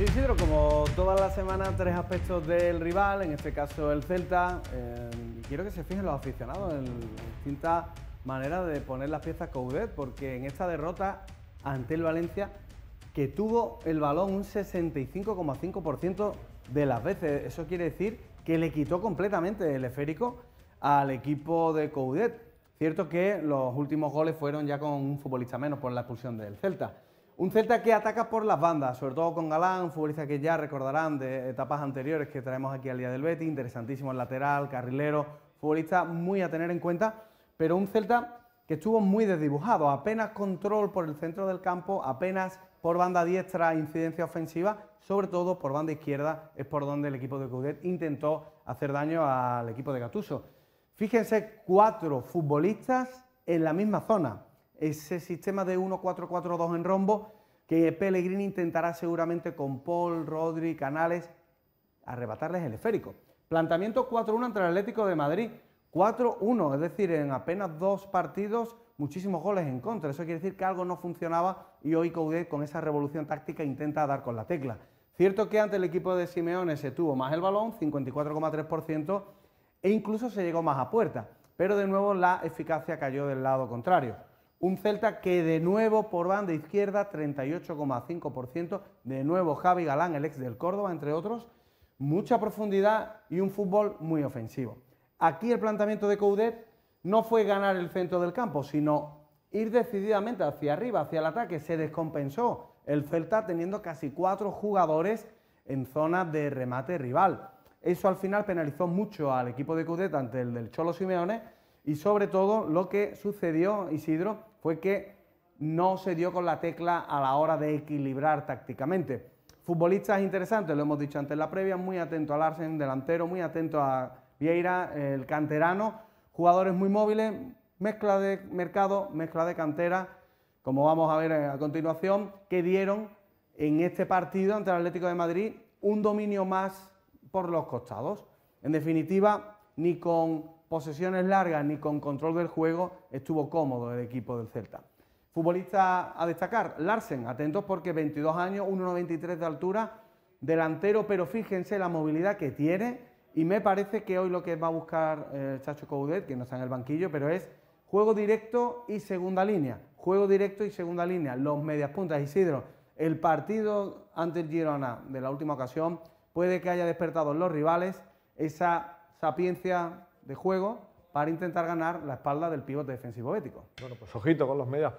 Sí, Isidro, como todas las semanas, tres aspectos del rival, en este caso el Celta. Eh, quiero que se fijen los aficionados en distintas manera de poner las piezas Coudet, porque en esta derrota ante el Valencia, que tuvo el balón un 65,5% de las veces, eso quiere decir que le quitó completamente el esférico al equipo de Coudet. Cierto que los últimos goles fueron ya con un futbolista menos por la expulsión del Celta. Un Celta que ataca por las bandas, sobre todo con Galán, futbolista que ya recordarán de etapas anteriores que traemos aquí al día del Betis, interesantísimo el lateral, carrilero, futbolista muy a tener en cuenta, pero un Celta que estuvo muy desdibujado, apenas control por el centro del campo, apenas por banda diestra incidencia ofensiva, sobre todo por banda izquierda es por donde el equipo de Coudet intentó hacer daño al equipo de Gatuso. Fíjense, cuatro futbolistas en la misma zona, ese sistema de 1-4-4-2 en rombo que Pellegrini intentará seguramente con Paul, Rodri, Canales arrebatarles el esférico. Plantamiento 4-1 entre el Atlético de Madrid. 4-1, es decir, en apenas dos partidos, muchísimos goles en contra. Eso quiere decir que algo no funcionaba y hoy Coudet con esa revolución táctica intenta dar con la tecla. Cierto que ante el equipo de Simeone se tuvo más el balón, 54,3%, e incluso se llegó más a puerta, pero de nuevo la eficacia cayó del lado contrario. Un Celta que de nuevo por banda izquierda, 38,5%. De nuevo Javi Galán, el ex del Córdoba, entre otros. Mucha profundidad y un fútbol muy ofensivo. Aquí el planteamiento de Coudet no fue ganar el centro del campo, sino ir decididamente hacia arriba, hacia el ataque. Se descompensó el Celta teniendo casi cuatro jugadores en zona de remate rival. Eso al final penalizó mucho al equipo de Coudet ante el del Cholo Simeone y sobre todo lo que sucedió, Isidro, fue que no se dio con la tecla a la hora de equilibrar tácticamente. Futbolistas interesantes, lo hemos dicho antes en la previa, muy atento al Larsen delantero, muy atento a Vieira, el canterano, jugadores muy móviles, mezcla de mercado, mezcla de cantera, como vamos a ver eh, a continuación, que dieron en este partido ante el Atlético de Madrid un dominio más por los costados. En definitiva, ni con posesiones largas ni con control del juego estuvo cómodo el equipo del Celta. Futbolista a destacar, Larsen, atentos porque 22 años, 1,93 de altura, delantero, pero fíjense la movilidad que tiene y me parece que hoy lo que va a buscar el eh, Chacho Coudet, que no está en el banquillo, pero es juego directo y segunda línea, juego directo y segunda línea, los medias puntas, Isidro, el partido ante el Girona de la última ocasión puede que haya despertado en los rivales esa sapiencia de juego para intentar ganar la espalda del pivote defensivo bético. Bueno, pues ojito con los medias pues.